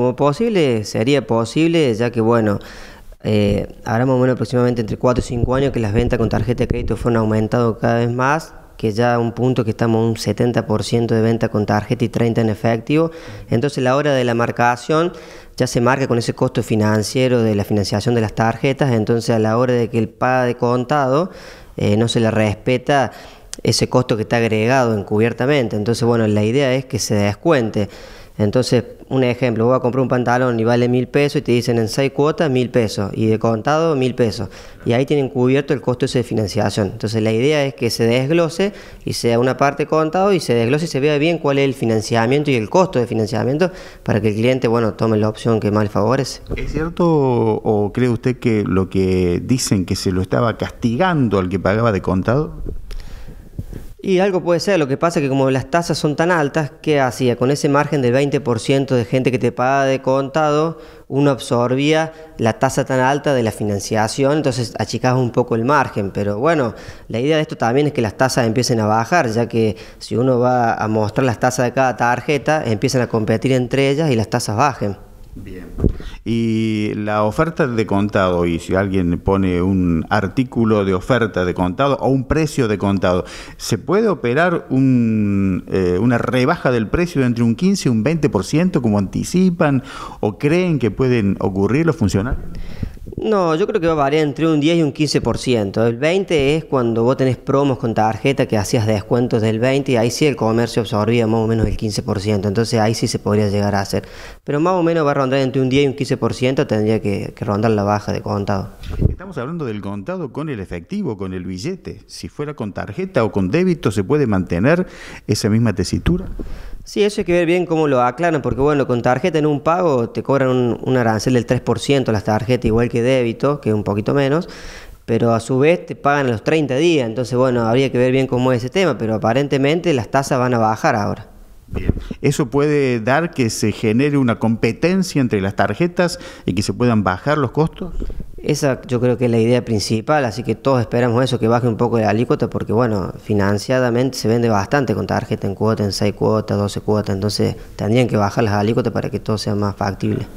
como posible, sería posible, ya que bueno, eh, ahora más o menos aproximadamente entre 4 y 5 años que las ventas con tarjeta de crédito fueron aumentando cada vez más, que ya a un punto que estamos un 70% de venta con tarjeta y 30% en efectivo. Entonces la hora de la marcación ya se marca con ese costo financiero de la financiación de las tarjetas, entonces a la hora de que el paga de contado eh, no se le respeta ese costo que está agregado encubiertamente. Entonces, bueno, la idea es que se descuente. Entonces, un ejemplo, voy a comprar un pantalón y vale mil pesos y te dicen en seis cuotas mil pesos y de contado mil pesos. Y ahí tienen cubierto el costo ese de financiación. Entonces, la idea es que se desglose y sea una parte contado y se desglose y se vea bien cuál es el financiamiento y el costo de financiamiento para que el cliente, bueno, tome la opción que más le favorece. ¿Es cierto o cree usted que lo que dicen que se lo estaba castigando al que pagaba de contado? Y algo puede ser, lo que pasa es que como las tasas son tan altas, ¿qué hacía? Con ese margen del 20% de gente que te paga de contado, uno absorbía la tasa tan alta de la financiación, entonces achicaba un poco el margen. Pero bueno, la idea de esto también es que las tasas empiecen a bajar, ya que si uno va a mostrar las tasas de cada tarjeta, empiezan a competir entre ellas y las tasas bajen. Bien. Y la oferta de contado, y si alguien pone un artículo de oferta de contado o un precio de contado, ¿se puede operar eh, una rebaja del precio entre un 15 y un 20% como anticipan o creen que pueden ocurrir los funcionarios? No, yo creo que va a variar entre un 10 y un 15%. El 20 es cuando vos tenés promos con tarjeta que hacías descuentos del 20 y ahí sí el comercio absorbía más o menos el 15%. Entonces ahí sí se podría llegar a hacer. Pero más o menos va a rondar entre un 10 y un 15%, tendría que, que rondar la baja de contado. Estamos hablando del contado con el efectivo, con el billete. Si fuera con tarjeta o con débito, ¿se puede mantener esa misma tesitura? Sí, eso hay que ver bien cómo lo aclaran, porque bueno, con tarjeta en un pago te cobran un, arancel del 3% las tarjetas, igual que débito, que es un poquito menos, pero a su vez te pagan a los 30 días, entonces bueno, habría que ver bien cómo es ese tema, pero aparentemente las tasas van a bajar ahora. Bien. Eso puede dar que se genere una competencia entre las tarjetas y que se puedan bajar los costos. Esa yo creo que es la idea principal, así que todos esperamos eso, que baje un poco la alícuota, porque bueno, financiadamente se vende bastante con tarjeta en cuota, en 6 cuotas, 12 cuotas, entonces tendrían que bajar las alícuotas para que todo sea más factible.